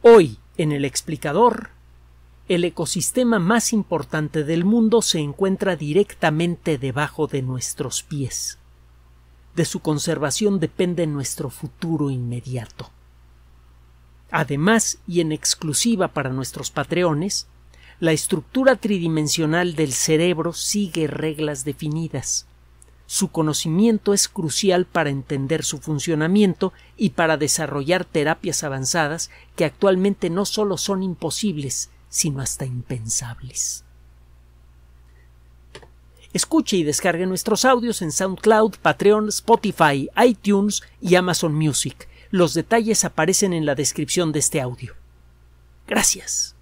Hoy, en el explicador, el ecosistema más importante del mundo se encuentra directamente debajo de nuestros pies. De su conservación depende nuestro futuro inmediato. Además, y en exclusiva para nuestros patreones, la estructura tridimensional del cerebro sigue reglas definidas su conocimiento es crucial para entender su funcionamiento y para desarrollar terapias avanzadas que actualmente no solo son imposibles, sino hasta impensables. Escuche y descargue nuestros audios en SoundCloud, Patreon, Spotify, iTunes y Amazon Music. Los detalles aparecen en la descripción de este audio. Gracias.